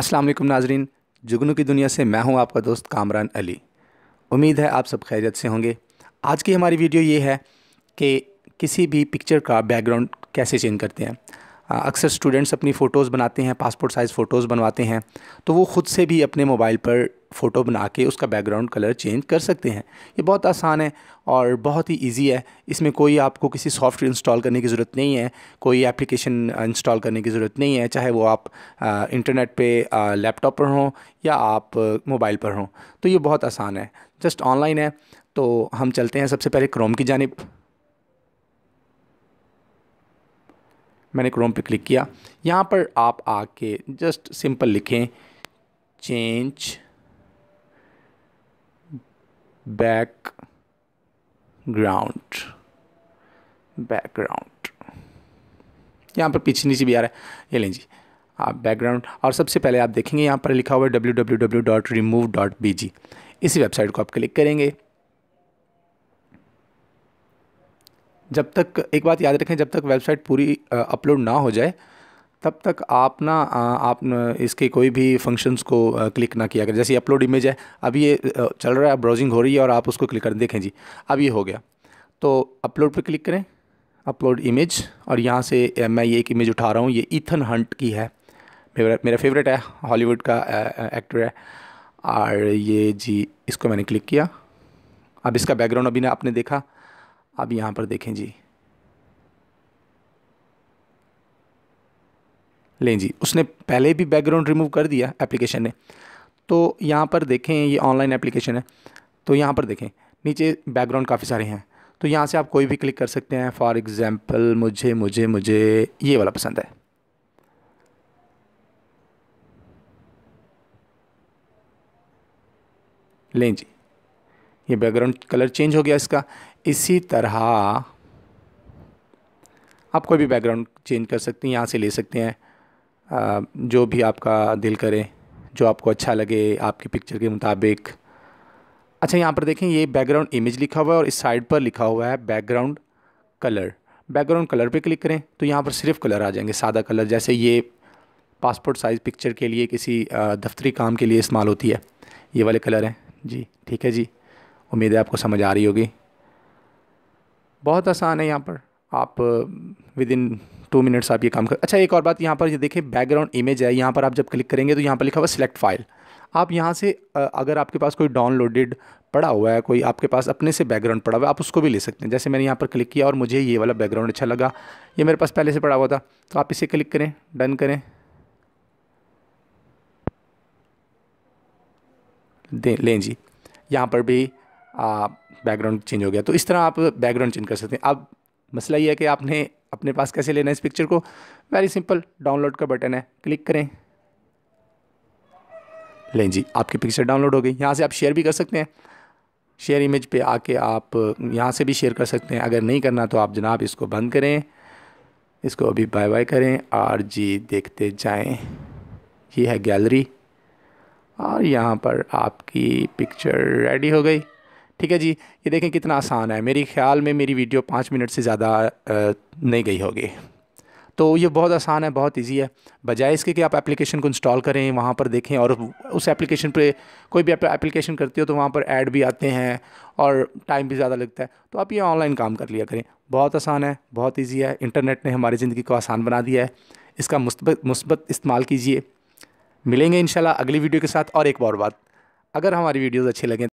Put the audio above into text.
अस्सलाम वालेकुम नाजरीन जुगनू की दुनिया से मैं हूं आपका दोस्त कामरान अली उम्मीद है आप सब खैरियत से होंगे आज की हमारी वीडियो ये है कि किसी भी पिक्चर का बैकग्राउंड कैसे चेंज करते हैं अक्सर स्टूडेंट्स अपनी फ़ोटोज़ बनाते हैं पासपोर्ट साइज़ फ़ोटोज़ बनवाते हैं तो वो ख़ुद से भी अपने मोबाइल पर फ़ोटो बना के उसका बैकग्राउंड कलर चेंज कर सकते हैं ये बहुत आसान है और बहुत ही इजी है इसमें कोई आपको किसी सॉफ्टवेयर इंस्टॉल करने की ज़रूरत नहीं है कोई एप्लीकेशन इंस्टॉल करने की ज़रूरत नहीं है चाहे वो आप आ, इंटरनेट पे लैपटॉप पर हों या आप मोबाइल पर हों तो ये बहुत आसान है जस्ट ऑनलाइन है तो हम चलते हैं सबसे पहले क्रोम की जानब मैंने क्रोम पे क्लिक किया यहाँ पर आप आके जस्ट सिंपल लिखें चेंज बैक ग्राउंड बैकग्राउंड यहाँ पर पीछे नीचे भी आ रहा है ये लें जी आप बैकग्राउंड और सबसे पहले आप देखेंगे यहाँ पर लिखा हुआ है W W W dot remove dot B G इसी वेबसाइट को आप क्लिक करेंगे जब तक एक बात याद रखें जब तक वेबसाइट पूरी अपलोड ना हो जाए तब तक आप ना आप इसके कोई भी फंक्शंस को क्लिक ना किया करें जैसे अपलोड इमेज है अब ये चल रहा है ब्राउजिंग हो रही है और आप उसको क्लिक कर देखें जी अब ये हो गया तो अपलोड पर क्लिक करें अपलोड इमेज और यहाँ से मैं ये एक इमेज उठा रहा हूँ ये इथन हंट की है मेरा मेरा फेवरेट है हॉलीवुड का एक्टर है और ये जी इसको मैंने क्लिक किया अब इसका बैकग्राउंड अभी ना आपने देखा आप यहाँ पर देखें जी लें जी उसने पहले भी बैकग्राउंड रिमूव कर दिया एप्लीकेशन ने तो यहाँ पर देखें ये ऑनलाइन एप्लीकेशन है तो यहाँ पर देखें नीचे बैकग्राउंड काफ़ी सारे हैं तो यहाँ से आप कोई भी क्लिक कर सकते हैं फॉर एग्ज़ाम्पल मुझे मुझे मुझे ये वाला पसंद है लें जी ये बैकग्राउंड कलर चेंज हो गया इसका इसी तरह आप कोई भी बैकग्राउंड चेंज कर सकते हैं यहाँ से ले सकते हैं जो भी आपका दिल करे जो आपको अच्छा लगे आपकी पिक्चर के मुताबिक अच्छा यहाँ पर देखें ये बैकग्राउंड इमेज लिखा हुआ है और इस साइड पर लिखा हुआ है बैकग्राउंड कलर बैकग्राउंड कलर पे क्लिक करें तो यहाँ पर सिर्फ कलर आ जाएंगे सादा कलर जैसे ये पासपोर्ट साइज़ पिक्चर के लिए किसी दफ्तरी काम के लिए इस्तेमाल होती है ये वाले कलर हैं जी ठीक है जी उम्मीद है आपको समझ आ रही होगी बहुत आसान है यहाँ पर आप विद इन टू मिनट्स आप ये काम कर अच्छा एक और बात यहाँ पर ये देखें बैकग्राउंड इमेज है यहाँ पर आप जब क्लिक करेंगे तो यहाँ पर लिखा हुआ सिलेक्ट फाइल आप यहाँ से अगर आपके पास कोई डाउनलोडेड पड़ा हुआ है कोई आपके पास अपने से बैकग्राउंड पड़ा हुआ है आप उसको भी ले सकते हैं जैसे मैंने यहाँ पर क्लिक किया और मुझे ये वाला बैकग्राउंड अच्छा लगा ये मेरे पास पहले से पड़ा हुआ था तो आप इसे क्लिक करें डन करें दें लें जी यहाँ पर भी बैकग्राउंड चेंज हो गया तो इस तरह आप बैकग्राउंड चेंज कर सकते हैं अब मसला ये है कि आपने अपने पास कैसे लेना है इस पिक्चर को वेरी सिंपल डाउनलोड का बटन है क्लिक करें लें जी आपकी पिक्चर डाउनलोड हो गई यहाँ से आप शेयर भी कर सकते हैं शेयर इमेज पे आके आप यहाँ से भी शेयर कर सकते हैं अगर नहीं करना तो आप जनाब इसको बंद करें इसको अभी बाय बाय करें और जी देखते जाएं ये है गैलरी और यहाँ पर आपकी पिक्चर रेडी हो गई ठीक है जी ये देखें कितना आसान है मेरी ख्याल में मेरी वीडियो पाँच मिनट से ज़्यादा नहीं गई होगी तो ये बहुत आसान है बहुत इजी है बजाय इसके कि आप एप्लीकेशन को इंस्टॉल करें वहाँ पर देखें और उस एप्लीकेशन पे कोई भी एप्लीकेशन करते हो तो वहाँ पर ऐड भी आते हैं और टाइम भी ज़्यादा लगता है तो आप ये ऑनलाइन काम कर लिया करें बहुत आसान है बहुत ईजी है इंटरनेट ने हमारी ज़िंदगी को आसान बना दिया है इसका मुस्बत मुस्बत इस्तेमाल कीजिए मिलेंगे इन अगली वीडियो के साथ और एक और बात अगर हमारी वीडियोज़ अच्छी लगें